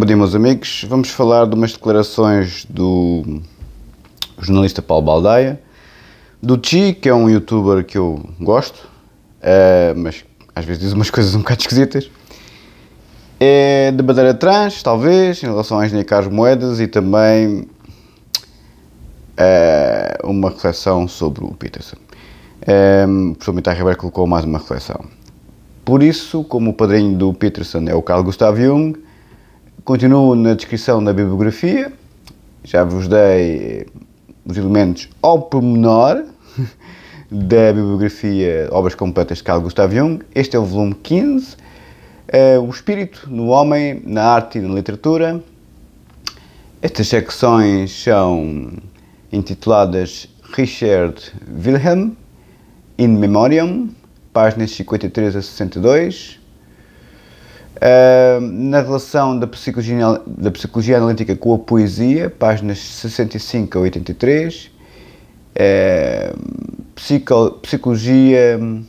Bom dia, meus amigos. Vamos falar de umas declarações do jornalista Paulo Baldaia, do Chi, que é um youtuber que eu gosto, eh, mas às vezes diz umas coisas um bocado esquisitas. É de bandeira trans, talvez, em relação às Carlos Moedas e também eh, uma reflexão sobre o Peterson. É, o professor Mitar Ribeiro colocou mais uma reflexão. Por isso, como o padrinho do Peterson é o Carl Gustav Jung, Continuo na descrição da bibliografia, já vos dei eh, os elementos ao pormenor da bibliografia Obras Completas de Carl Gustav Jung. Este é o volume 15, é O Espírito no Homem, na Arte e na Literatura. Estas secções são intituladas Richard Wilhelm, In Memoriam, páginas 53 a 62, Uh, na relação da psicologia, da psicologia analítica com a poesia, páginas 65 a 83, uh, psico, psicologia hum,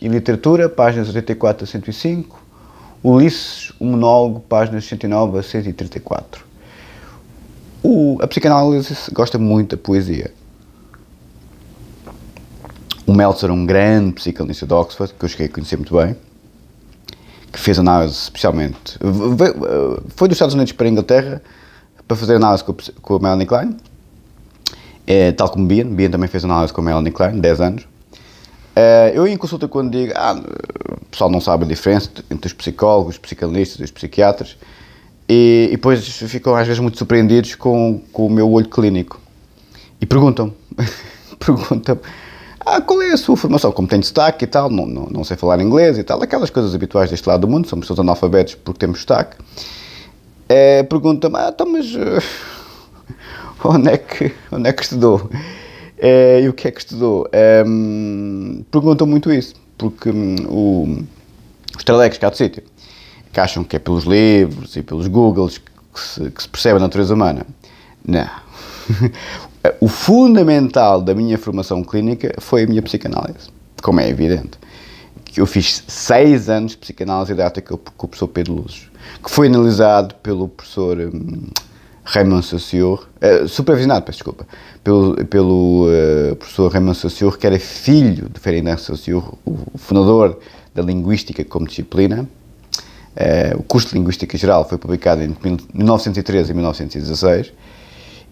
e literatura, páginas 84 a 105, Ulisses, o monólogo, páginas 109 a 134. O, a psicanálise gosta muito da poesia. O Meltzer é um grande psicanalista de Oxford, que eu cheguei a conhecer muito bem que fez análise especialmente. Eh, foi dos Estados Unidos para a Inglaterra para fazer análise com, com a Melanie Klein, é, tal como Bian. Bian também fez análise com a Melanie Klein, 10 anos. É, eu em consulta quando digo, ah, o pessoal não sabe a diferença entre os psicólogos, os psicanalistas e os psiquiatras, e, e, depois ficam às vezes muito surpreendidos com, com o meu olho clínico. E perguntam, perguntam ah, qual é a sua formação? Como tem destaque e tal, não, não, não, sei falar inglês e tal, aquelas coisas habituais deste lado do mundo, somos todos analfabetos porque temos destaque. É, Pergunta-me, ah, então, mas uh, onde, é que, onde é que estudou? É, e o que é que estudou? É, hum, perguntam muito isso, porque um, o, os tralecos cá do sítio, que acham que é pelos livros e pelos Googles que se, que se percebe a natureza humana. Não, o fundamental da minha formação clínica foi a minha psicanálise, como é evidente. Eu fiz seis anos de psicanálise didática com o professor Pedro Luzes, que foi analisado pelo professor hum, Raymond Saussure, uh, supervisionado, peço desculpa, pelo, pelo uh, professor Raymond Saussure, que era filho de Ferdinand Saussure, o fundador da linguística como disciplina. Uh, o curso de Linguística Geral foi publicado entre 1913 e 1916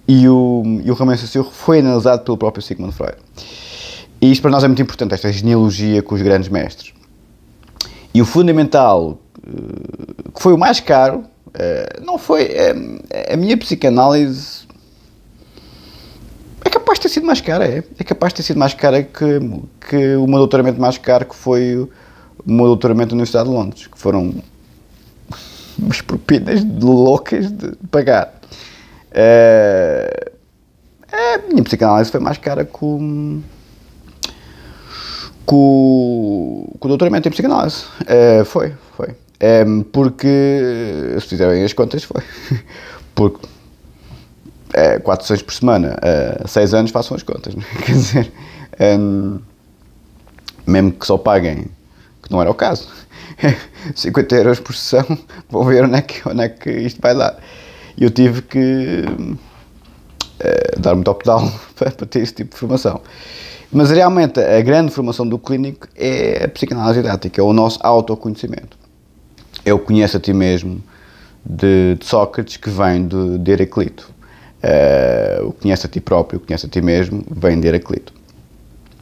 e o, e o romance Sassur foi analisado pelo próprio Sigmund Freud. E isto para nós é muito importante, esta genealogia com os grandes mestres. E o fundamental, eh, que foi o mais caro, eh, não foi. A, eh, a minha psicanálise é capaz de ter sido mais cara, é. É capaz de ter sido mais cara que, que o meu doutoramento mais caro, que foi o meu doutoramento na Universidade de Londres, que foram umas propinas loucas de pagar. É, é, a minha psicanálise foi mais cara com. com, com o doutoramento em psicanálise. É, foi, foi. É, porque, se fizerem as contas, foi. Porque. É, quatro sessões por semana, é, seis anos façam as contas, né? quer dizer, mesmo que só paguem, que não era o caso, 50 euros por sessão, vou ver onde é que, onde é que isto vai dar. E eu tive que uh, dar-me top down para, ter esse tipo de formação. Mas realmente a grande formação do clínico é a psicanálise didática, é o nosso autoconhecimento. É o conhece a ti mesmo de, de Sócrates que vem de, de Heraclito. Uh, eh, o conhece a ti próprio, o conhece a ti mesmo, vem de Heraclito.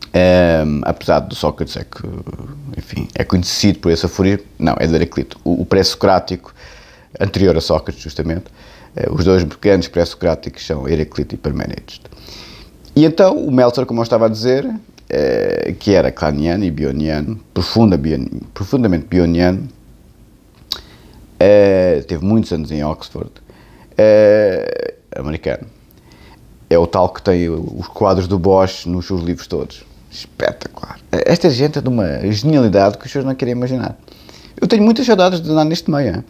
Um, ehm, apesar de Sócrates é que, enfim, é conhecido por esse aforismo, não, é de Heraclito. O, o pré-socrático, anterior a Sócrates, justamente, eh, os dois grandes pré-socráticos são Heraclito e Parmênides. E então o Meltzer, como eu estava a dizer, eh, que era claniano e Bioniano, profunda, profundamente Bioniano, eh, teve muitos anos em Oxford, americano. É o tal que tem os quadros do Bosch nos seus livros todos. Espetacular. Esta gente é de uma genialidade que os senhores não querem imaginar. Eu tenho muitas saudades de andar neste meio.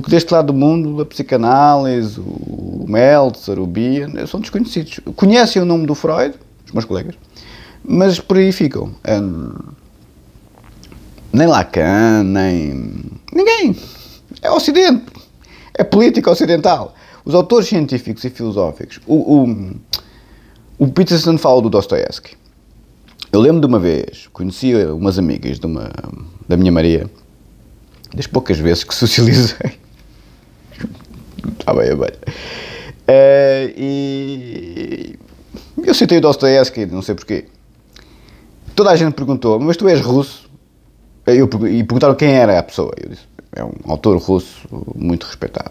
Porque deste lado do mundo, a psicanálise, o Meltzer, o Bion, são desconhecidos. Conhecem o nome do Freud, os meus colegas, mas por aí ficam. Hum, nem Lacan, nem. ninguém. É Ocidente. É política ocidental. Os autores científicos e filosóficos. O, o, o Peterson fala do Dostoevsky. Eu lembro de uma vez, conheci umas amigas de uma, da minha Maria, das poucas vezes que socializei. Está bem, abelha. Uh, é, e eu citei o Dostoevsky, não sei porquê. Toda a gente perguntou, mas tu és russo? Eu, e perguntaram quem era a pessoa. Eu disse, é um autor russo muito respeitado.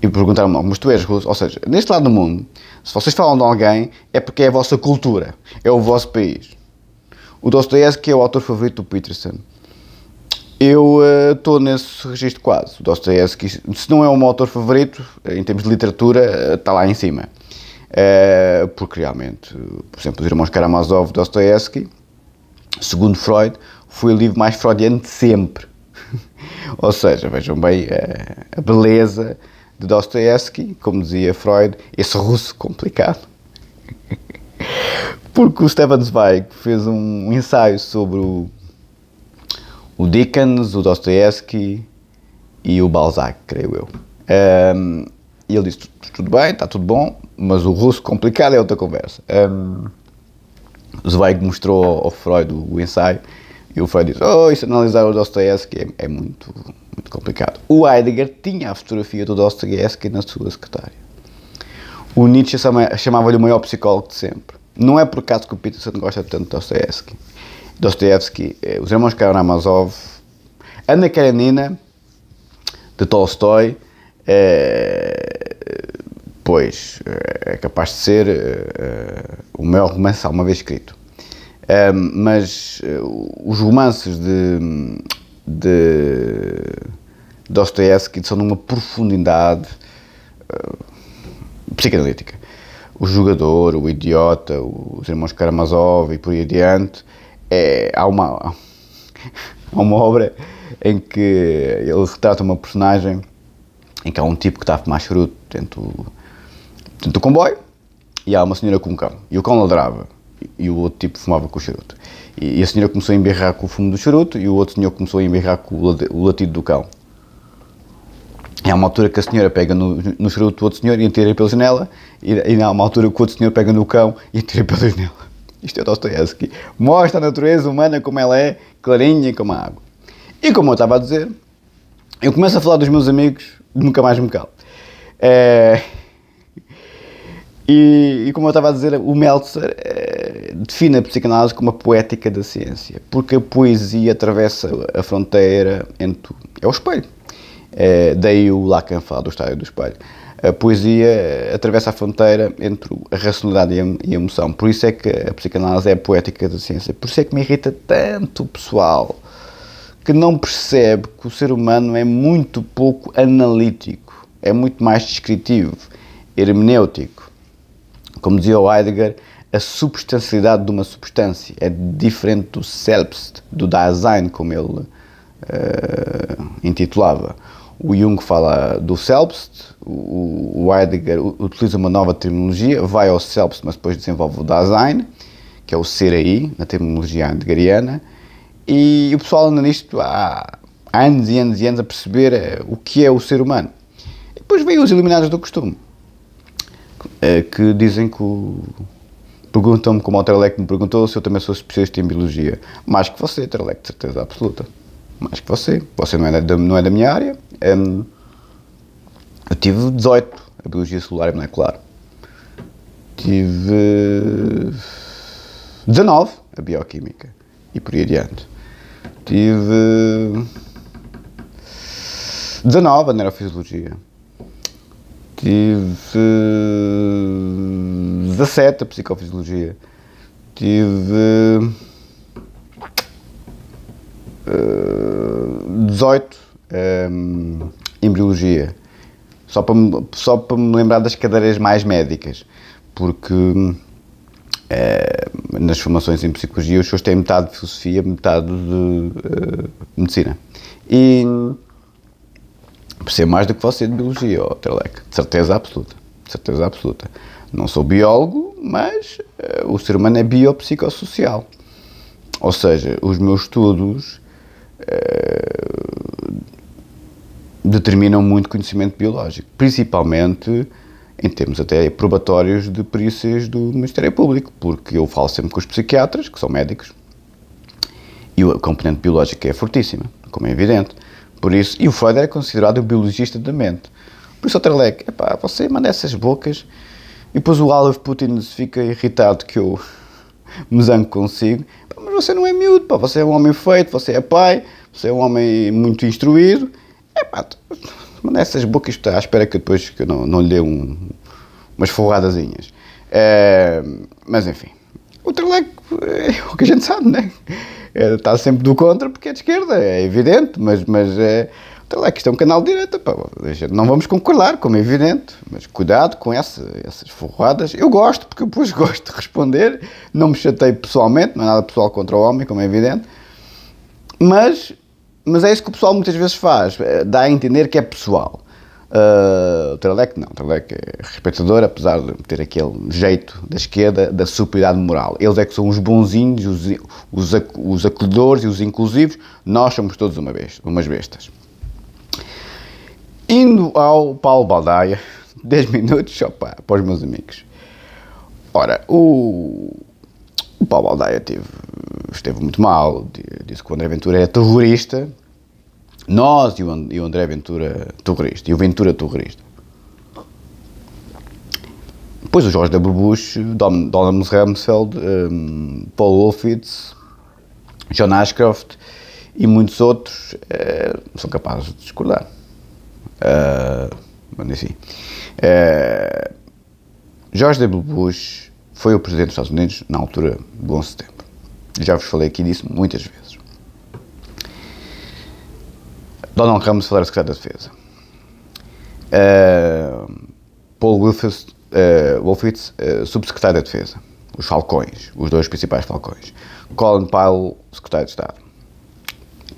E perguntaram oh, mas tu és russo? Ou seja, neste lado do mundo, se vocês falam de alguém, é porque é a vossa cultura, é o vosso país. O Dostoevsky é o autor favorito do Peterson. Eu estou uh, nesse registro quase. Dostoevsky, se não é o meu autor favorito, em termos de literatura, está eh, lá em cima. Uh, porque realmente, por exemplo, Os Irmãos Karamazov, Dostoevsky, segundo Freud, foi o livro mais freudiano de sempre. Ou seja, vejam bem uh, a beleza de Dostoevsky, como dizia Freud, esse russo complicado. Porque o Stefan Zweig fez um ensaio sobre o o Dickens, o Dostoevsky e o Balzac, creio eu. Um, e ele disse: tudo bem, está tudo bom, mas o russo complicado é outra conversa. Um, Zweig mostrou ao Freud o ensaio e o Freud disse: Oh, isso analisar o Dostoevsky é, é muito, muito complicado. O Heidegger tinha a fotografia do Dostoevsky na sua secretária. O Nietzsche chamava-lhe o maior psicólogo de sempre. Não é por acaso que o Peterson gosta tanto de Dostoevsky. Dostoevsky, eh, Os Irmãos Karamazov, Ana Karenina, de Tolstói, eh, pois eh, é capaz de ser o maior romance alguma vez escrito. mas os romances de, de Dostoevsky são de uma profundidade psicanalítica. O Jogador, o Idiota, os Irmãos Karamazov e por aí adiante é, há uma, há uma obra em que ele retrata uma personagem em que há um tipo que está a fumar charuto dentro, dentro do comboio e há uma senhora com um cão. E o cão ladrava e o outro tipo fumava com o charuto. E, a senhora começou a emberrar com o fumo do charuto e o outro senhor começou a emberrar com o, latido do cão. E há uma altura que a senhora pega no, no charuto do outro senhor e atira pela janela, e, e há uma altura que o outro senhor pega no cão e atira pela janela isto é Dostoevsky, mostra a natureza humana como ela é, clarinha como a água. E como eu estava a dizer, eu começo a falar dos meus amigos, nunca mais me calo. É... E, e, como eu estava a dizer, o Meltzer é, define a psicanálise como a poética da ciência, porque a poesia atravessa a fronteira entre É o espelho. É, daí o Lacan fala do estádio do espelho a poesia atravessa a fronteira entre a racionalidade e a emoção. Por isso é que a psicanálise é a poética da ciência. Por isso é que me irrita tanto o pessoal que não percebe que o ser humano é muito pouco analítico, é muito mais descritivo, hermenêutico. Como dizia o Heidegger, a substancialidade de uma substância é diferente do Selbst, do Dasein, como ele uh, intitulava. O Jung fala do Selbst, o, Heidegger utiliza uma nova terminologia, vai ao Selbst, mas depois desenvolve o Dasein, que é o ser aí, na terminologia heideggeriana, e o pessoal anda nisto há anos e anos e anos a perceber eh, o que é o ser humano. E depois vêm os iluminados do costume, eh, que dizem que o, Perguntam-me, como o Terlec me perguntou, se eu também sou especialista em biologia. Mais que você, Terlec, de certeza absoluta mais que você, você não é da, não é da minha área. Um, eu tive 18 a biologia celular e molecular. Tive 19 a bioquímica e por aí adiante. Tive 19 a neurofisiologia. Tive 17 a psicofisiologia. Tive 18, ehm, embriologia. Só para, me, só para me lembrar das cadeiras mais médicas, porque uh, nas formações em psicologia os senhores têm metade de filosofia, metade de uh, medicina. E percebo mais do que você de biologia, oh, Terleque, de certeza absoluta, de certeza absoluta. Não sou biólogo, mas uh, o ser humano é biopsicossocial. Ou seja, os meus estudos eh, determinam muito conhecimento biológico, principalmente em termos até probatórios de perícias do Ministério Público, porque eu falo sempre com os psiquiatras, que são médicos, e a componente biológica é fortíssima, como é evidente. Por isso, e o Freud era é considerado o biologista da mente. Por isso o é pá, você manda essas bocas, e depois o Aleph Putin fica irritado que eu me zango consigo. Mas você não é miúdo, pá, você é um homem feito, você é pai, você é um homem muito instruído. É pá, nessas essas bocas está à espera que depois que eu não, não lhe dê um, umas forradazinhas. É, mas enfim, o Treleco é, é o que a gente sabe, né? É, está sempre do contra porque é de esquerda, é evidente, mas, mas é, o Treleco é isto é um canal de direita, pá, não vamos concordar, como é evidente, mas cuidado com essa, essas forradas. Eu gosto, porque depois gosto de responder, não me chatei pessoalmente, não é nada pessoal contra o homem, como é evidente mas, mas é isso que o pessoal muitas vezes faz, eh, dá a entender que é pessoal. Uh, o Trelec não, o Trelec é respeitador, apesar de ter aquele jeito da esquerda, da superioridade moral. Eles é que são os bonzinhos, os, os, os acolhedores e os inclusivos, nós somos todos uma vez, umas bestas. Indo ao Paulo Baldaia, 10 minutos opa, para os meus amigos. Ora, o, o Paulo Baldaia teve esteve muito mal, disse que o André Ventura é terrorista, nós e o André Ventura terrorista, e o Ventura terrorista. Depois o Jorge W. Bush, Donald Rumsfeld, um, Paul Wolfitz, John Ashcroft e muitos outros uh, são capazes de discordar. Uh, mas enfim. Uh, eh, George W. Bush foi o presidente dos Estados Unidos na altura do 11 de setembro. Já vos falei aqui disso muitas vezes. Donald Rumsfeld era secretário da Defesa. Uh, Paul Wolfitz, uh, Wolfitz uh, subsecretário da Defesa. Os Falcões, os dois principais Falcões. Colin Powell, secretário de Estado,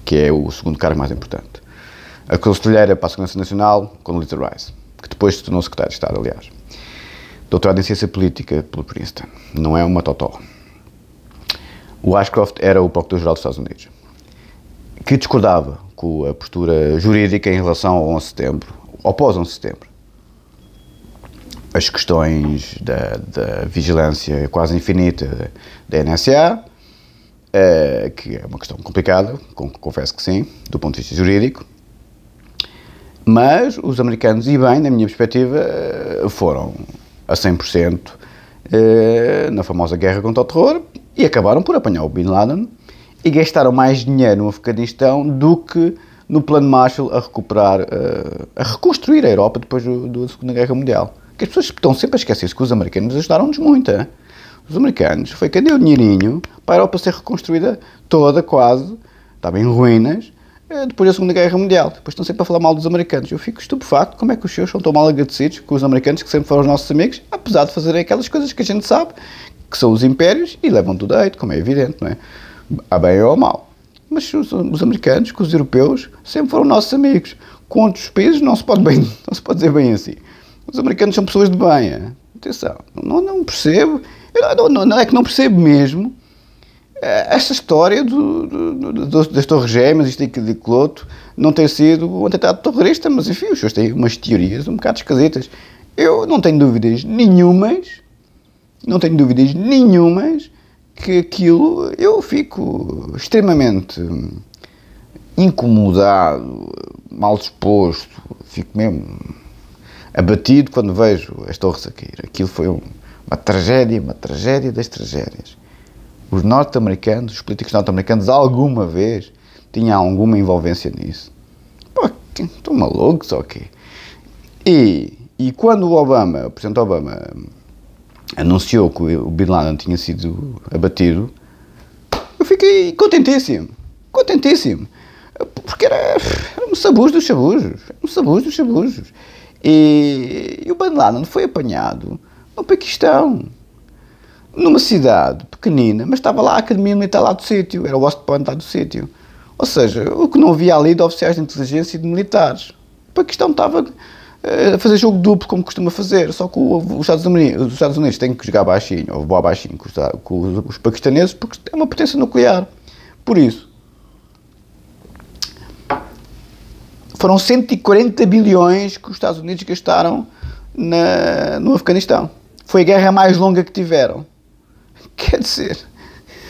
que é o segundo cargo mais importante. A conselheira para a Segurança Nacional, Condoleezza Rice, que depois se tornou secretário de Estado, aliás. Doutorado em Ciência Política pelo Princeton. Não é uma totó o Ashcroft era o Procurador-Geral dos Estados Unidos, que discordava com a postura jurídica em relação ao 11 de setembro, após 11 de setembro. As questões da, da vigilância quase infinita da NSA, eh, que é uma questão complicada, confesso que sim, do ponto de vista jurídico. Mas os americanos, e bem, na minha perspectiva, eh, foram a 100% eh, na famosa guerra contra o terror, e acabaram por apanhar o Bin Laden e gastaram mais dinheiro no Afeganistão do que no plano Marshall a recuperar, eh, a reconstruir a Europa depois do, do, da Segunda Guerra Mundial. Que as pessoas estão sempre a esquecer-se que os americanos ajudaram-nos muito. Hein? Os americanos foi que deu o dinheirinho para a Europa ser reconstruída toda, quase, estava em ruínas, eh, depois da Segunda Guerra Mundial. Depois estão sempre a falar mal dos americanos. Eu fico estupefacto como é que os seus são tão mal agradecidos com os americanos que sempre foram os nossos amigos, apesar de fazerem aquelas coisas que a gente sabe que são os impérios, e levam tudo a como é evidente, não é? Há bem ou mal. Mas os, os americanos, com os europeus, sempre foram nossos amigos. Com outros países não se pode, bem, não se pode dizer bem assim. Os americanos são pessoas de bem, é? atenção, não, não percebo, eu, não, não, é que não percebo mesmo é, esta história do, do, do, das Torres Gêmeas, isto aqui de Cloto, não ter sido um atentado terrorista, mas enfim, os senhores têm umas teorias um bocado esquisitas. Eu não tenho dúvidas nenhumas não tenho dúvidas nenhumas que aquilo eu fico extremamente incomodado, mal disposto, fico mesmo abatido quando vejo as torres a cair. Aquilo foi uma tragédia, uma tragédia das tragédias. Os norte-americanos, os políticos norte-americanos, alguma vez tinham alguma envolvência nisso. Pô, estão malucos ou okay. quê? E, e quando o Obama, o Presidente Obama, anunciou que o Bin Laden tinha sido abatido, eu fiquei contentíssimo. Contentíssimo. Porque era, era um sabuz dos sabujos. Um sabuz dos sabujos. E, e o Bin Laden foi apanhado no Paquistão numa cidade pequenina, mas estava lá a academia militar lá do sítio, era o West Point lá do sítio. Ou seja, o que não havia ali de oficiais de inteligência e de militares. O Paquistão estava a eh, fazer jogo duplo como costuma fazer, só que os Estados Unidos, os Estados Unidos têm que jogar baixinho, ou voar baixinho com os, com os paquistaneses, porque é uma potência nuclear. Por isso, foram 140 bilhões que os Estados Unidos gastaram na, no Afeganistão. Foi a guerra mais longa que tiveram. Quer dizer,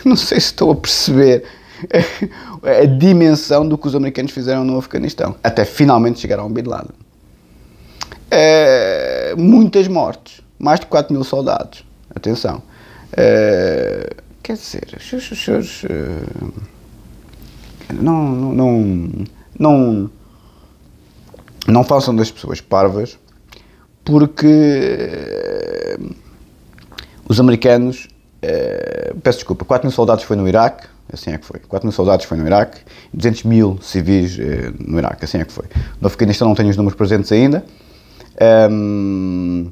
não sei se estou a perceber a, a dimensão do que os americanos fizeram no Afeganistão, até finalmente chegaram a um Bin Laden. É, muitas mortes, mais de 4 mil soldados. Atenção. É, quer dizer, os xux, não, não, não, não, não façam das pessoas parvas, porque eh, os americanos, eh, peço desculpa, 4 mil soldados foi no Iraque, assim é que foi. 4 mil soldados foi no Iraque, 200 mil civis eh, no Iraque, assim é que foi. No Afeganistão não tenho os números presentes ainda, um,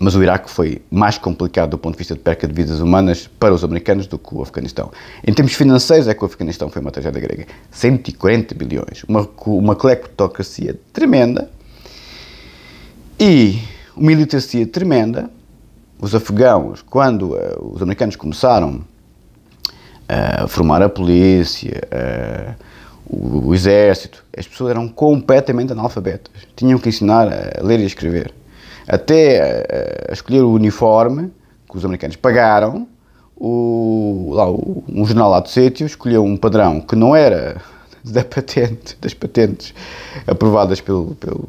mas o Iraque foi mais complicado do ponto de vista de perca de vidas humanas para os americanos do que o Afeganistão. Em termos financeiros, é que o Afeganistão foi uma tragédia grega. 140 bilhões, uma, uma cleptocracia tremenda e uma militarcia tremenda. Os afegãos, quando uh, os americanos começaram eh, a formar a polícia, a eh, o, o exército. As pessoas eram completamente analfabetas. Tinham que ensinar a ler e a escrever. Até a, a escolher o uniforme que os americanos pagaram, o, lá, o, um jornal lá do sítio escolheu um padrão que não era da patente, das patentes aprovadas pelo, pelo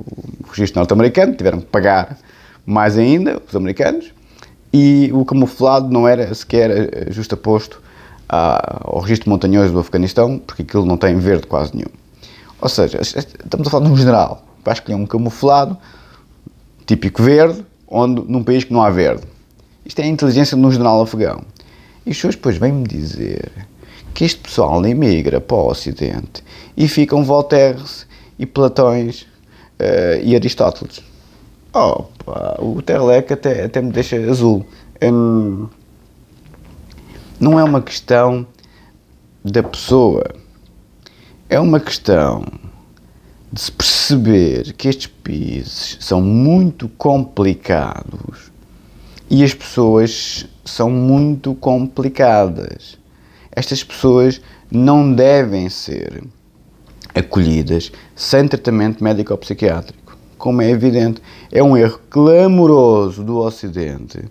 registro norte-americano, tiveram que pagar mais ainda, os americanos, e o camuflado não era sequer eh, justaposto ao registro montanhoso do Afeganistão, porque aquilo não tem verde quase nenhum. Ou seja, estamos a falar de um general, que é um camuflado, típico verde, onde, num país que não há verde. Isto é a inteligência de um general afegão. E os senhores depois vêm-me dizer que este pessoal emigra para o Ocidente e ficam Voltaires e Platões uh, e Aristóteles. Opa, oh, o Terleque até, até me deixa azul não é uma questão da pessoa, é uma questão de se perceber que estes países são muito complicados e as pessoas são muito complicadas. Estas pessoas não devem ser acolhidas sem tratamento médico-psiquiátrico. Como é evidente, é um erro clamoroso do Ocidente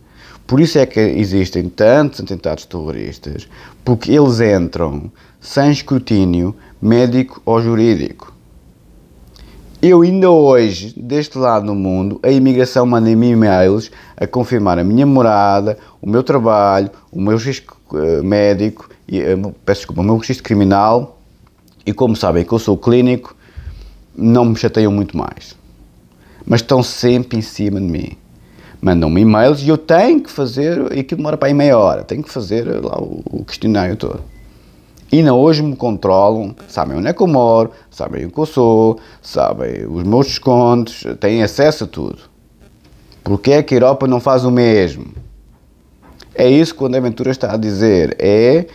por isso é que existem tantos atentados terroristas, porque eles entram sem escrutínio médico ou jurídico. Eu ainda hoje, deste lado do mundo, a imigração manda-me e-mails a confirmar a minha morada, o meu trabalho, o meu registro eh, médico, e, eh, peço desculpa, o meu registro criminal e como sabem que eu sou clínico, não me chateiam muito mais. Mas estão sempre em cima de mim mandam-me e-mails e eu tenho que fazer, e aquilo demora para aí meia hora, tenho que fazer lá o, o questionário todo. E não hoje me controlam, sabem onde é que eu moro, sabem o que eu sou, sabem os meus descontos, têm acesso a tudo. Porquê é que a Europa não faz o mesmo? É isso que o André Ventura está a dizer, é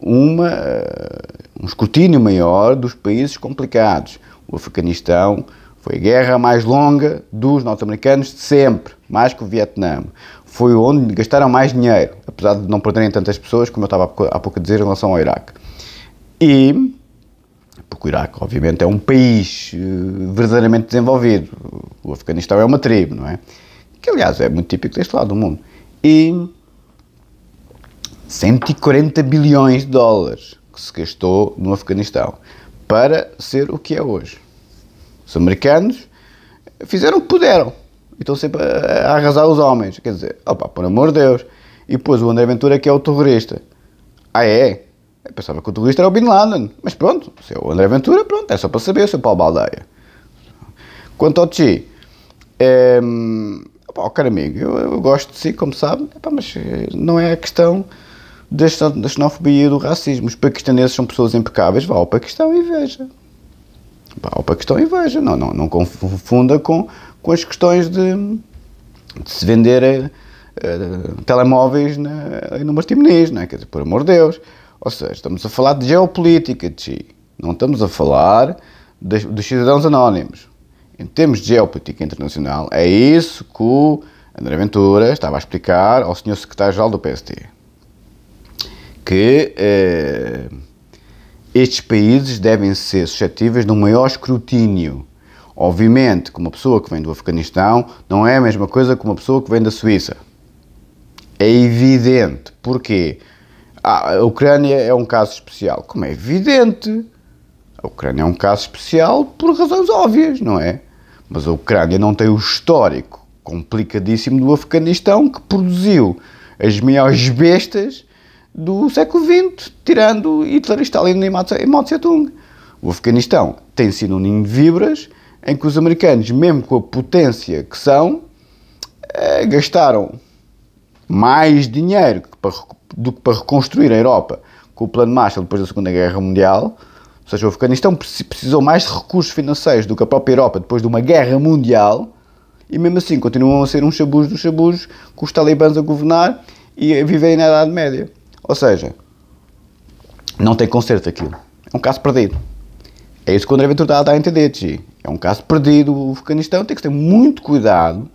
uma, eh, um escrutínio maior dos países complicados. O Afeganistão foi a guerra mais longa dos norte-americanos de sempre mais que o Vietnã. Foi onde gastaram mais dinheiro, apesar de não perderem tantas pessoas, como eu estava há pouco a dizer, em relação ao Iraque. E, porque o Iraque, obviamente, é um país eh, verdadeiramente desenvolvido. O Afeganistão é uma tribo, não é? Que, aliás, é muito típico deste lado do mundo. E 140 bilhões de dólares que se gastou no Afeganistão para ser o que é hoje. Os americanos fizeram o que puderam estão sempre a, a arrasar os homens. Quer dizer, opa, por amor de Deus. E depois o André Ventura que é o terrorista. Ah é? Eu pensava que o terrorista era o Bin Laden. Mas pronto, se é o André Ventura, pronto, é só para saber, seu Paulo Baldeia. Quanto ao Tchi, é, ehm, opa, oh, caro amigo, eu, eu, gosto de si, como sabe, opa, mas eh, não é a questão da, da xenofobia e do racismo. Os paquistaneses são pessoas impecáveis, vá ao Paquistão e veja. Vá ao Paquistão e veja, não, não, não confunda com com as questões de, de se vender uh, telemóveis na, em números não é? Quer dizer, por amor de Deus. Ou seja, estamos a falar de geopolítica, Tchi. Não estamos a falar dos cidadãos anónimos. Em termos de geopolítica internacional, é isso que o André Ventura estava a explicar ao senhor secretário-geral do PST. Que eh, estes países devem ser suscetíveis de um maior escrutínio Obviamente que uma pessoa que vem do Afeganistão não é a mesma coisa que uma pessoa que vem da Suíça. É evidente. Porquê? Ah, a Ucrânia é um caso especial. Como é evidente, a Ucrânia é um caso especial por razões óbvias, não é? Mas a Ucrânia não tem o histórico complicadíssimo do Afeganistão que produziu as maiores bestas do século XX, tirando Hitler, Stalin e Mao Tse-Tung. O Afeganistão tem sido um ninho de vibras em que os americanos, mesmo com a potência que são, eh, gastaram mais dinheiro do que para reconstruir a Europa com o plano Marshall depois da Segunda Guerra Mundial. Ou seja, o Afeganistão precisou mais de recursos financeiros do que a própria Europa depois de uma guerra mundial. E mesmo assim continuam a ser um chabuz dos chabuz com os talibãs a governar e a viverem na Idade Média. Ou seja, não tem conserto aquilo. É um caso perdido. É isso que o André Ventura está a a entender, G. É um caso perdido. O Afeganistão tem que ter muito cuidado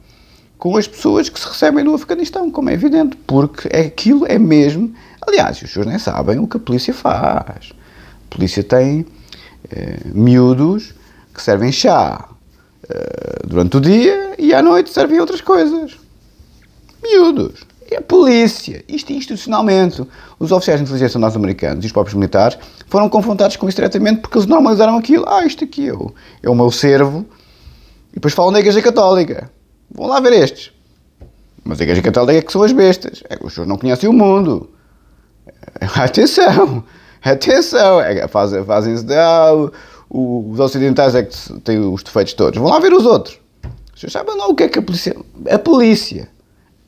com as pessoas que se recebem do Afeganistão, como é evidente, porque é aquilo é mesmo. Aliás, os senhores nem sabem o que a polícia faz. A polícia tem eh, miúdos que servem chá eh, durante o dia e à noite servem outras coisas. Miúdos é a polícia. Isto institucionalmente. Os oficiais de inteligência norte-americanos e os próprios militares foram confrontados com isso diretamente porque eles normalizaram aquilo. Ah, isto aqui é o, é o meu servo. E depois falam da Igreja Católica. Vão lá ver estes. Mas a Igreja Católica é que são as bestas. É os senhores não conhecem o mundo. Atenção! Atenção! É, fazem, fazem-se de. Ah, os ocidentais é que têm os defeitos todos. Vão lá ver os outros. Os senhores sabem lá o que é que a polícia. A polícia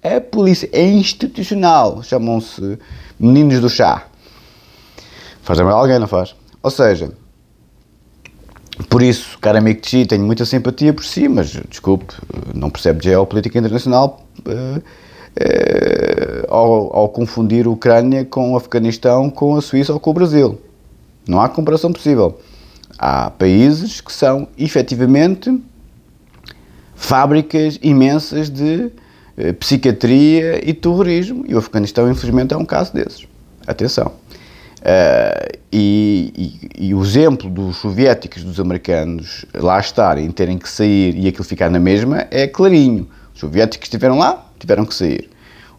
é polícia, é institucional, chamam-se meninos do chá. Faz mal alguém, não faz? Ou seja, por isso, cara amigo de si, tenho muita simpatia por si, mas desculpe, não percebe de geopolítica internacional uh, uh, ao, ao confundir a Ucrânia com o Afeganistão, com a Suíça ou com o Brasil. Não há comparação possível. Há países que são efetivamente fábricas imensas de eh, psiquiatria e terrorismo. E o Afeganistão, infelizmente, é um caso desses. Atenção. Uh, e, e, e, o exemplo dos soviéticos, dos americanos lá estarem, terem que sair e aquilo ficar na mesma é clarinho. Os soviéticos estiveram lá, tiveram que sair.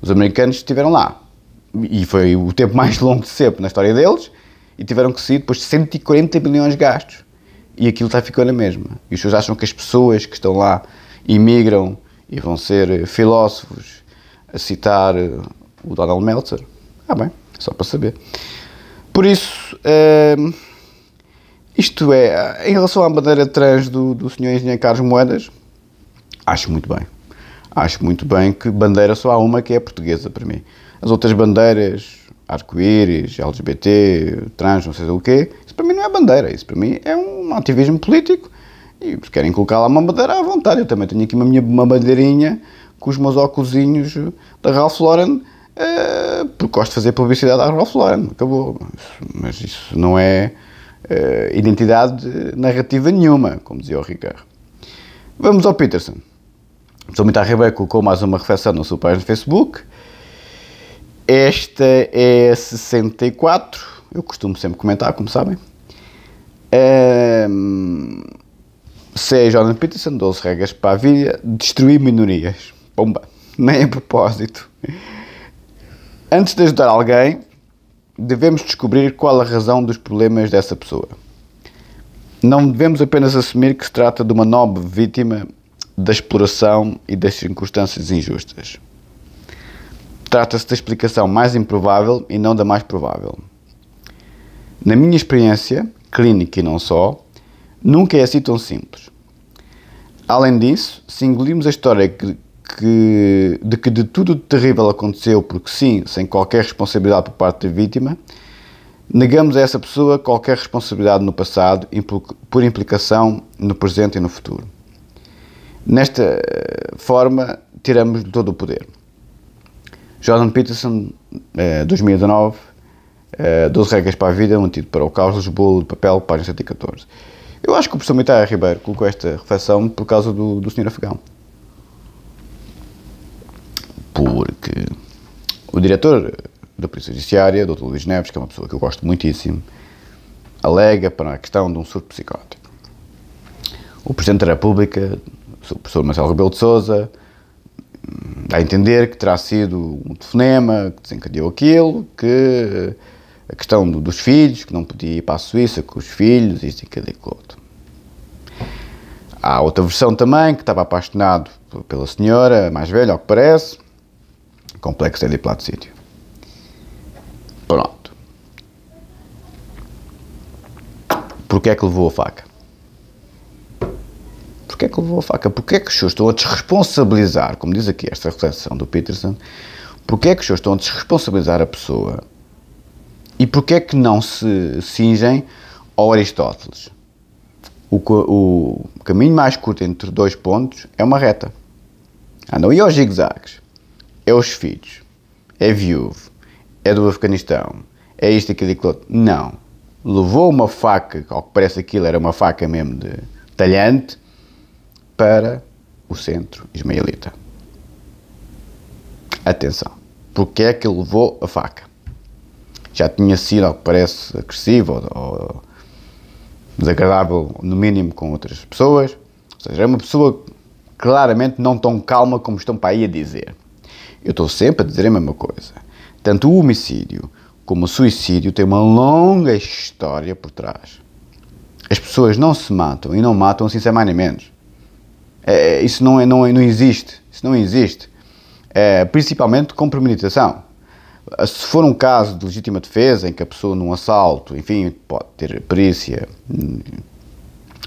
Os americanos estiveram lá. E foi o tempo mais longo de sempre na história deles. E tiveram que sair depois de 140 milhões gastos. E aquilo está ficando na mesma. E os senhores acham que as pessoas que estão lá imigram e vão ser eh, filósofos a citar eh, o Donald Meltzer. Ah, bem, só para saber. Por isso, ehm, isto é, em relação à bandeira trans do, do senhor engenheiro Carlos Moedas, acho muito bem. Acho muito bem que bandeira só há uma que é portuguesa para mim. As outras bandeiras, arco-íris, LGBT, trans, não sei o quê, isso para mim não é bandeira, isso para mim é um ativismo político e querem colocar lá uma bandeira à vontade. Eu também tenho aqui uma, minha, uma bandeirinha com os meus óculos da Ralph Lauren, eh, porque gosto de fazer publicidade à Ralph Lauren. Acabou. Mas isso não é eh, identidade narrativa nenhuma, como dizia o Ricardo. Vamos ao Peterson. O a Rebeca colocou mais uma reflexão na sua página de Facebook. Esta é a 64. Eu costumo sempre comentar, como sabem é Jordan Peterson, 12 regras para a vida, destruir minorias. Pomba, nem a propósito. Antes de ajudar alguém, devemos descobrir qual a razão dos problemas dessa pessoa. Não devemos apenas assumir que se trata de uma nobre vítima da exploração e das circunstâncias injustas. Trata-se da explicação mais improvável e não da mais provável. Na minha experiência, clínica e não só, Nunca é assim tão simples. Além disso, se engolimos a história que, que, de que de tudo terrível aconteceu porque sim, sem qualquer responsabilidade por parte da vítima, negamos a essa pessoa qualquer responsabilidade no passado, por implicação no presente e no futuro. Nesta eh, forma, tiramos de todo o poder. Jordan Peterson, 2019, eh, 12 eh, regras para a vida, um título para o caos, Lisboa, de papel, página 114. Eu acho que o professor Mitaia Ribeiro colocou esta reflexão por causa do, do senhor afegão. Porque o diretor da Polícia Judiciária, Dr. Luís Neves, que é uma pessoa que eu gosto muitíssimo, alega para a questão de um surto psicótico. O Presidente da República, o professor Marcelo Rebelo de Sousa, hum, dá a entender que terá sido um telefonema que desencadeou aquilo, que a questão do, dos filhos, que não podia ir para a Suíça com os filhos, isto e aquilo e outro. Há outra versão também, que estava apaixonado pela senhora, mais velha, ao que parece, complexo é de sítio. Pronto. Porquê é que levou a faca? Porquê é que levou a faca? Porquê é que os senhores estão a desresponsabilizar, como diz aqui esta reflexão do Peterson, porquê é que os senhores estão a desresponsabilizar a pessoa e porquê é que não se cingem ao Aristóteles? O, o, caminho mais curto entre dois pontos é uma reta. Andam e aos zigue É os filhos. É viúvo. É do Afeganistão. É isto, aquilo e aquilo Não. Levou uma faca, ao que parece aquilo era uma faca mesmo de talhante, para o centro ismaelita. Atenção. Porque é que ele levou a faca? já tinha sido, ao que parece, agressivo ou, ou desagradável, no mínimo, com outras pessoas. Ou seja, é uma pessoa claramente não tão calma como estão para aí a dizer. Eu estou sempre a dizer a mesma coisa. Tanto o homicídio como o suicídio têm uma longa história por trás. As pessoas não se matam e não matam assim sem mais nem menos. É, é isso não, é, não, é, não existe. Isso não existe. É, principalmente com premeditação. Se for um caso de legítima defesa, em que a pessoa num assalto, enfim, pode ter perícia, hum,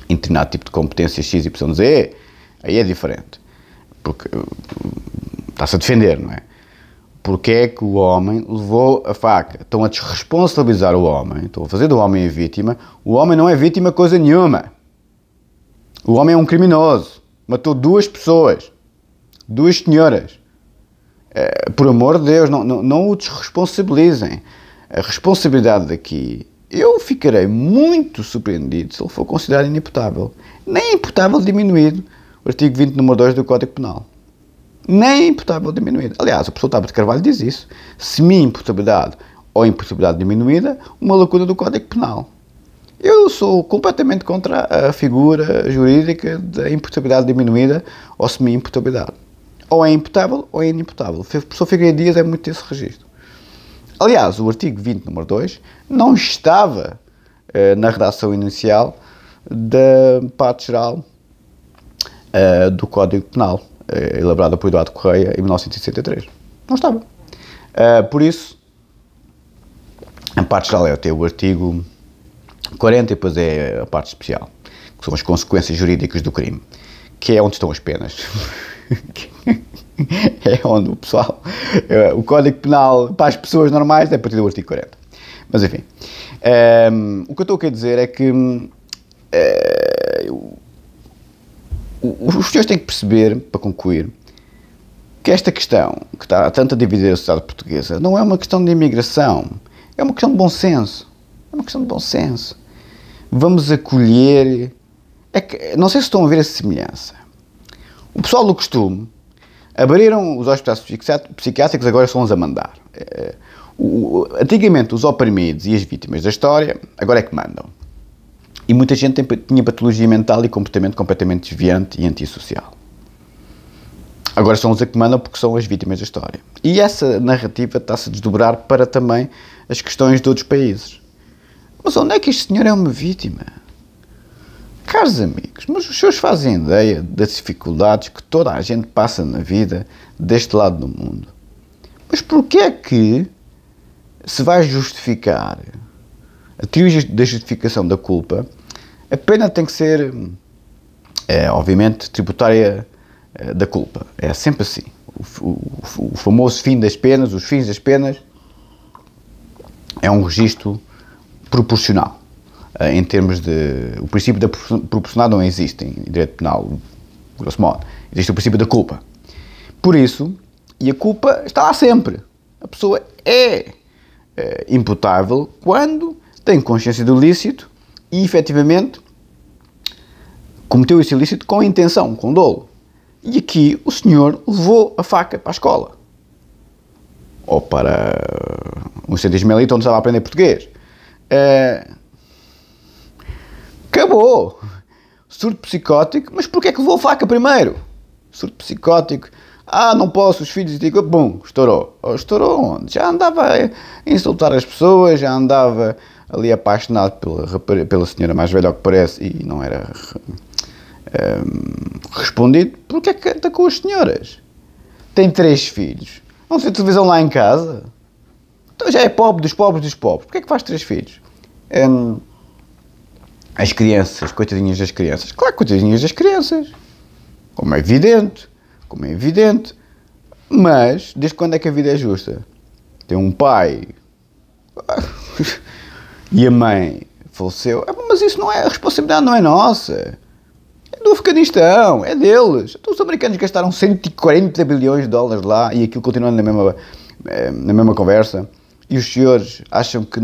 determinado tipo de competência X, Y, Z, aí é diferente. Porque hum, está-se a defender, não é? Porque é que o homem levou a faca? Estão a desresponsabilizar o homem, estão a fazer do homem a vítima. O homem não é vítima coisa nenhuma. O homem é um criminoso. Matou duas pessoas, duas senhoras. Eh, por amor de Deus, não, não, não o desresponsabilizem. A responsabilidade daqui, eu ficarei muito surpreendido se ele for considerado inimputável. Nem imputável diminuído, o artigo 20, número 2 do Código Penal. Nem imputável diminuído. Aliás, o professor Tabo de Carvalho diz isso. Semi-imputabilidade ou imputabilidade diminuída, uma lacuna do Código Penal. Eu sou completamente contra a figura jurídica da imputabilidade diminuída ou semi-imputabilidade ou é imputável ou é inimputável. O professor Figueiredo Dias é muito desse registro. Aliás, o artigo 20, número 2, não estava eh, na redação inicial da parte geral eh, do Código Penal, eh, elaborada por Eduardo Correia em 1973. Não estava. Uh, por isso, a parte geral é até o artigo 40 e depois é a parte especial, que são as consequências jurídicas do crime, que é onde estão as penas. é onde o pessoal. É, o Código Penal para as pessoas normais é a partir do artigo 40. Mas enfim. Um, ehm, o que eu estou a dizer é que. Eh, um, os senhores têm que perceber, para concluir, que esta questão que está tanto a dividir a sociedade portuguesa não é uma questão de imigração, é uma questão de bom senso. É uma questão de bom senso. Vamos acolher. É que, não sei se estão a ver a semelhança. O pessoal do costume abriram os hospitais psiquiátricos, agora são-os a mandar. Eh, o, antigamente, os oprimidos e as vítimas da história, agora é que mandam. E muita gente tem, tinha patologia mental e comportamento completamente desviante e antissocial. Agora são os a que mandam porque são as vítimas da história. E essa narrativa está-se a desdobrar para também as questões de outros países. Mas onde é que este senhor é uma vítima? Caros amigos, mas os senhores fazem ideia das dificuldades que toda a gente passa na vida deste lado do mundo. Mas porquê é que se vai justificar a teoria da justificação da culpa? A pena tem que ser, é, obviamente, tributária é, da culpa. É sempre assim. O, o, o famoso fim das penas, os fins das penas, é um registro proporcional. Ah, em termos de. O princípio da proporcionalidade não existe em direito penal, grosso modo. Existe o princípio da culpa. Por isso, e a culpa está lá sempre. A pessoa é, eh, imputável quando tem consciência do ilícito e efetivamente cometeu esse ilícito com intenção, com dolo. E aqui o senhor levou a faca para a escola. Ou para um centro ismaelita onde estava a aprender português. Eh, Acabou. Surto psicótico, mas porquê é que levou a faca primeiro? Surto psicótico. Ah, não posso, os filhos. Digo, tipo, bom, estourou. Oh, estourou onde? Já andava a insultar as pessoas, já andava ali apaixonado pela, pela senhora mais velha, ao que parece, e não era um, ehm, respondido. Porquê é que atacou as senhoras? Tem três filhos. Não tem televisão lá em casa? Então já é pobre dos pobres dos pobres. Porquê é que faz três filhos? Um, ehm, as crianças, coitadinhas das crianças. Claro, coitadinhas das crianças. Como é evidente. Como é evidente. Mas, desde quando é que a vida é justa? Tem um pai e a mãe faleceu. Ah, mas isso não é. A responsabilidade não é nossa. É do Afeganistão. É deles. Então, os americanos gastaram 140 bilhões de dólares lá e aquilo continuando na mesma, eh, na mesma conversa. E os senhores acham que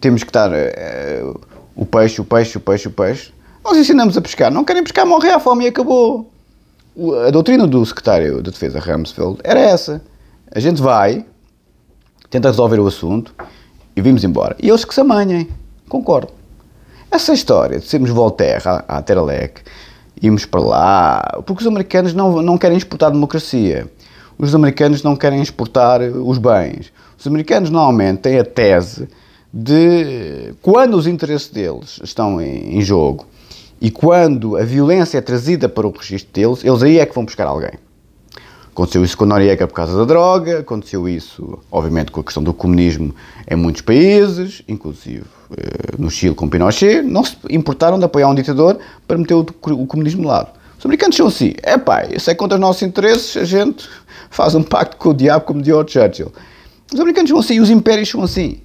temos que estar. Uh, o peixe, o peixe, o peixe, o peixe. Nós ensinamos a pescar, não querem pescar, morrem à fome e acabou. A doutrina do secretário de Defesa Rumsfeld era essa. A gente vai, tenta resolver o assunto e vimos embora. E eles que se amanhem, concordo. Essa história de sermos Voltaire à, à Terelec, irmos para lá, porque os americanos não, não querem exportar democracia, os americanos não querem exportar os bens. Os americanos normalmente têm a tese de quando os interesses deles estão em, em jogo e quando a violência é trazida para o registro deles, eles aí é que vão buscar alguém. Aconteceu isso com a Noriega por causa da droga, aconteceu isso, obviamente, com a questão do comunismo em muitos países, inclusive eh, no Chile com Pinochet. Não se importaram de apoiar um ditador para meter o, o comunismo de lado. Os americanos são assim: é pá, isso é contra os nossos interesses, a gente faz um pacto com o diabo, como dizia Churchill. Os americanos são assim, os impérios são assim.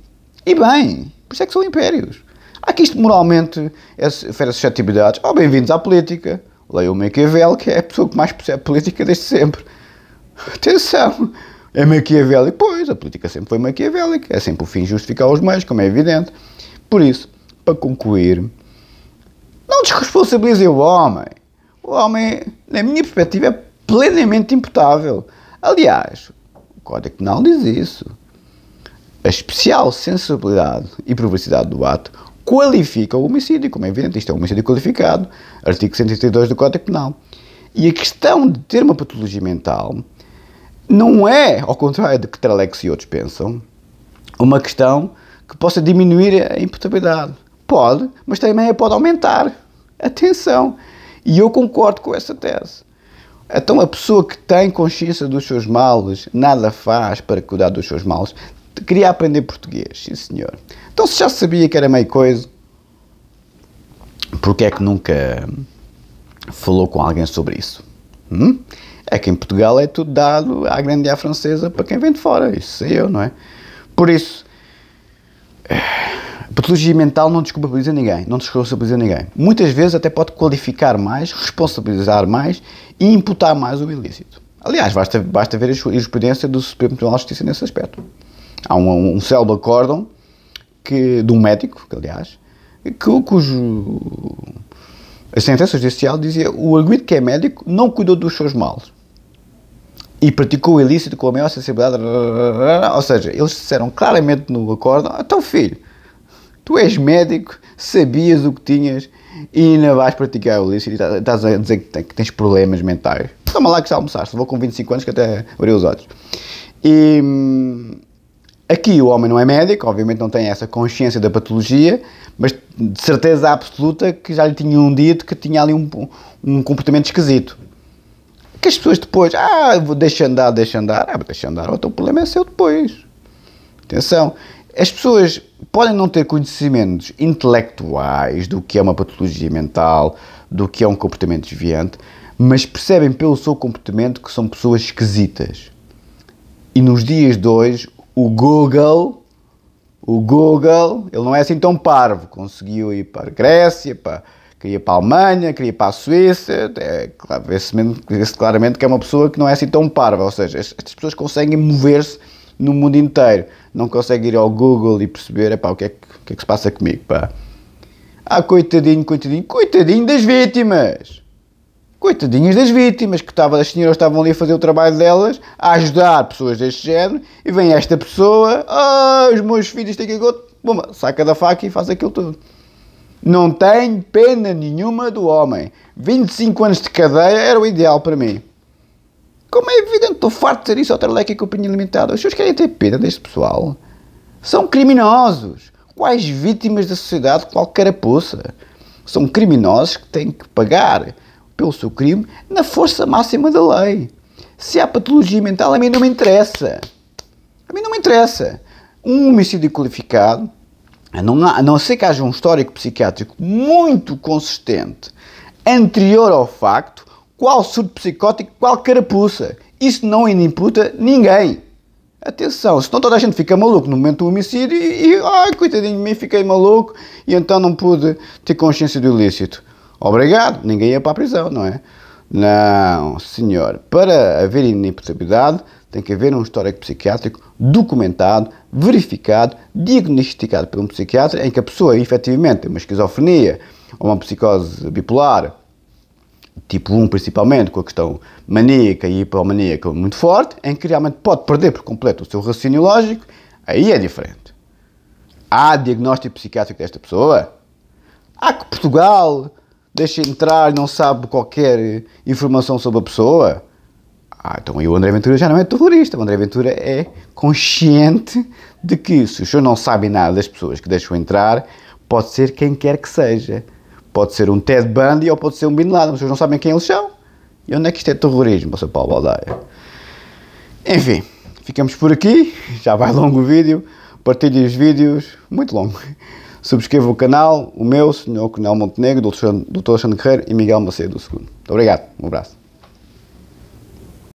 E bem, por isso é que são impérios. Há que isto moralmente oferece suscetibilidades. Oh, bem-vindos à política. Leia o Maquiavel, que é a pessoa que mais percebe política desde sempre. Atenção! É maquiavélico. Pois, a política sempre foi maquiavélica. É sempre o fim justificar os meios, como é evidente. Por isso, para concluir, não desresponsabilizem o homem. O homem, na minha perspectiva, é plenamente imputável. Aliás, o Código Penal diz isso. A é especial sensibilidade e perversidade do ato qualifica o homicídio, como é evidente, isto é um homicídio qualificado, artigo 132 do Código Penal. E a questão de ter uma patologia mental não é, ao contrário do que Tralex e outros pensam, uma questão que possa diminuir a imputabilidade. Pode, mas também pode aumentar. Atenção! E eu concordo com essa tese. Então, a pessoa que tem consciência dos seus males, nada faz para cuidar dos seus males, queria aprender português, sim senhor. Então se já sabia que era meio coisa, porque é que nunca falou com alguém sobre isso? Hum? É que em Portugal é tudo dado à grande à francesa para quem vem de fora, isso sei eu, não é? Por isso, a eh, patologia mental não desculpabiliza ninguém, não desculpabiliza ninguém. Muitas vezes até pode qualificar mais, responsabilizar mais e imputar mais o ilícito. Aliás, basta, basta ver a jurisprudência do Supremo Tribunal de Justiça nesse aspecto há um, um célebre acórdão que, de um médico, que, aliás, que, cujo as sentenças judicial dizia o arguido que é médico não cuidou dos seus males e praticou o ilícito com a maior sensibilidade. Ou seja, eles disseram claramente no acórdão: então, filho, tu és médico, sabias o que tinhas e ainda vais praticar o ilícito e estás a dizer que tens problemas mentais. Toma lá que já almoçaste, vou com 25 anos que até abri os olhos. E, hum, Aqui o homem não é médico, obviamente não tem essa consciência da patologia, mas de certeza absoluta que já lhe tinham dito que tinha ali um, um comportamento esquisito. Que as pessoas depois, ah, deixa andar, deixa andar, ah, deixa andar, o teu problema é seu depois. Atenção, as pessoas podem não ter conhecimentos intelectuais do que é uma patologia mental, do que é um comportamento desviante, mas percebem pelo seu comportamento que são pessoas esquisitas. E nos dias de hoje, o Google, o Google, ele não é assim tão parvo, conseguiu ir para a Grécia, para, queria para a Alemanha, queria para a Suíça, é, vê-se vê claramente que é uma pessoa que não é assim tão parva, ou seja, estas pessoas conseguem mover-se no mundo inteiro, não conseguem ir ao Google e perceber, epá, o que é que, o que, é que se passa comigo, pá. Ah, coitadinho, coitadinho, coitadinho das vítimas! coitadinhas das vítimas, que estavam, as senhoras estavam ali a fazer o trabalho delas, a ajudar pessoas deste género, e vem esta pessoa, ah, oh, os meus filhos têm que agora, bomba, saca da faca e faz aquilo tudo. Não tenho pena nenhuma do homem. 25 anos de cadeia era o ideal para mim. Como é evidente, estou farto de dizer isso ao Terleque e é Companhia Limitada. Os senhores querem ter pena deste pessoal? São criminosos. Quais vítimas da sociedade, qualquer poça São criminosos que têm que pagar pelo seu crime na força máxima da lei. Se há patologia mental, a mim não me interessa. A mim não me interessa. Um homicídio qualificado, a não, a não ser que haja um histórico psiquiátrico muito consistente anterior ao facto, qual surto psicótico, qual carapuça. Isso não imputa ninguém. Atenção, senão toda a gente fica maluco no momento do homicídio e, e ai, coitadinho de mim, fiquei maluco e então não pude ter consciência do ilícito. Obrigado, ninguém ia para a prisão, não é? Não, senhor. Para haver inimputabilidade, tem que haver um histórico psiquiátrico documentado, verificado, diagnosticado por um psiquiatra em que a pessoa efetivamente tem uma esquizofrenia ou uma psicose bipolar, tipo 1 principalmente, com a questão maníaca e hipomaníaca muito forte, em que realmente pode perder por completo o seu raciocínio lógico, aí é diferente. Há diagnóstico psiquiátrico desta pessoa? Há que Portugal deixa entrar, não sabe qualquer informação sobre a pessoa. Ah, então aí o André Ventura já não é terrorista. O André Ventura é consciente de que se o senhor não sabe nada das pessoas que deixam entrar, pode ser quem quer que seja. Pode ser um Ted Bundy ou pode ser um Bin Laden. Vocês não sabem quem eles são. E onde é que isto é terrorismo, Sr. Paulo Baldaia? Enfim, ficamos por aqui. Já vai longo o vídeo. Partilhe os vídeos. Muito longo. Subscreva o canal, o meu, o Senhor Coronel Montenegro, Dr. Alexandre Guerreiro e Miguel Macedo II. Muito obrigado, um abraço.